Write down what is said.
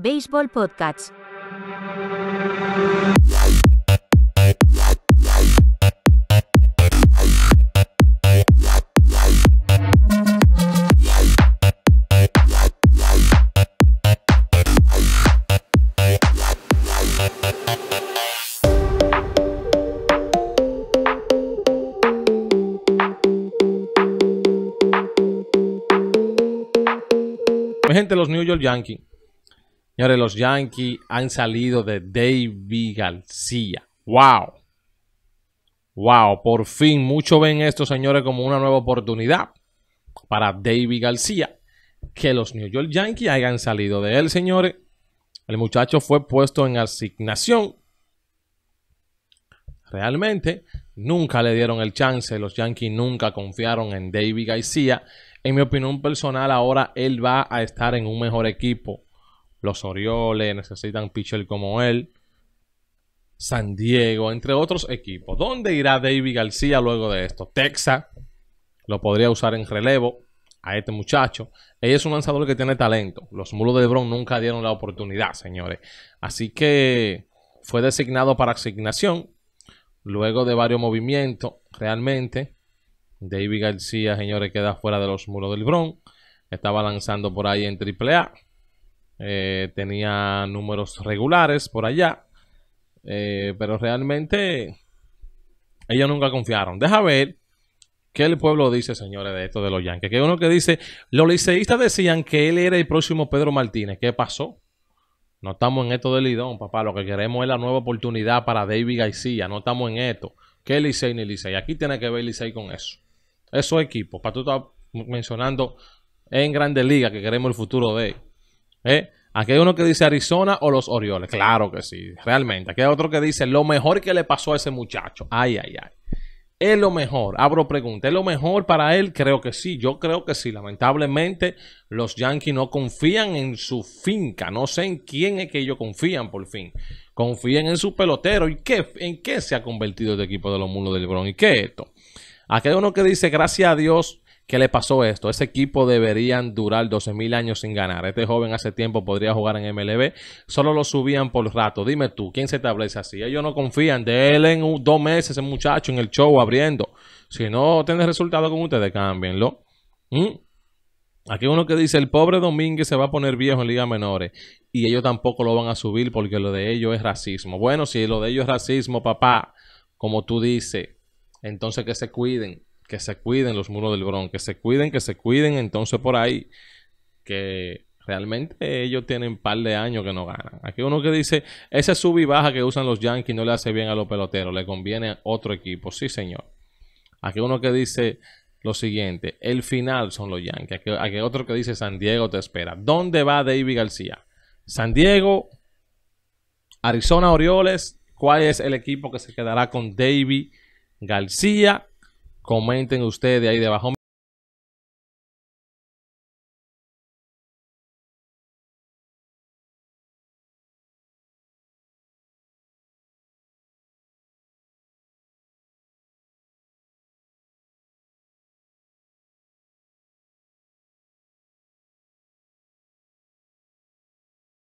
Baseball Podcasts. gente, los New York Yankees Señores, los Yankees han salido de David García. ¡Wow! ¡Wow! Por fin, muchos ven esto, señores, como una nueva oportunidad para David García. Que los New York Yankees hayan salido de él, señores. El muchacho fue puesto en asignación. Realmente, nunca le dieron el chance. Los Yankees nunca confiaron en David García. En mi opinión personal, ahora él va a estar en un mejor equipo los Orioles necesitan pitcher como él. San Diego, entre otros equipos. ¿Dónde irá David García luego de esto? Texas lo podría usar en relevo a este muchacho. Él es un lanzador que tiene talento. Los muros de Lebron nunca dieron la oportunidad, señores. Así que fue designado para asignación. Luego de varios movimientos, realmente, David García, señores, queda fuera de los muros de Bron. Estaba lanzando por ahí en AAA. Eh, tenía números regulares por allá, eh, pero realmente ellos nunca confiaron. Deja ver qué el pueblo dice, señores, de esto de los Yankees. Que uno que dice, los liceístas decían que él era el próximo Pedro Martínez. ¿Qué pasó? No estamos en esto del lidón, papá. Lo que queremos es la nueva oportunidad para David García. No estamos en esto. ¿Qué Licey ni Licey? Aquí tiene que ver Licey con eso. Esos equipo. para tú estás mencionando en Grandes Ligas que queremos el futuro de él. ¿Eh? Aquí hay uno que dice Arizona o los Orioles. Claro que sí, realmente. Aquí hay otro que dice lo mejor que le pasó a ese muchacho. Ay, ay, ay. ¿Es lo mejor? Abro pregunta. ¿Es lo mejor para él? Creo que sí. Yo creo que sí. Lamentablemente, los Yankees no confían en su finca. No sé en quién es que ellos confían, por fin. Confían en su pelotero. ¿Y qué, en qué se ha convertido este equipo de los mulos del Bronx? ¿Y qué es esto? Aquí hay uno que dice, gracias a Dios, ¿Qué le pasó esto? Ese equipo deberían durar 12.000 años sin ganar. Este joven hace tiempo podría jugar en MLB. Solo lo subían por rato. Dime tú, ¿quién se establece así? Ellos no confían. De él en dos meses, ese muchacho en el show abriendo. Si no tiene resultado con ustedes, cámbienlo. ¿Mm? Aquí uno que dice, el pobre Domínguez se va a poner viejo en Liga Menores y ellos tampoco lo van a subir porque lo de ellos es racismo. Bueno, si lo de ellos es racismo, papá, como tú dices, entonces que se cuiden que se cuiden los muros del Bronx, que se cuiden, que se cuiden. Entonces por ahí que realmente ellos tienen un par de años que no ganan. Aquí uno que dice, esa sub y baja que usan los Yankees no le hace bien a los peloteros, le conviene a otro equipo. Sí, señor. Aquí uno que dice lo siguiente, el final son los Yankees. Aquí, aquí otro que dice, San Diego te espera. ¿Dónde va David García? San Diego, Arizona Orioles. ¿Cuál es el equipo que se quedará con David García? comenten ustedes ahí debajo.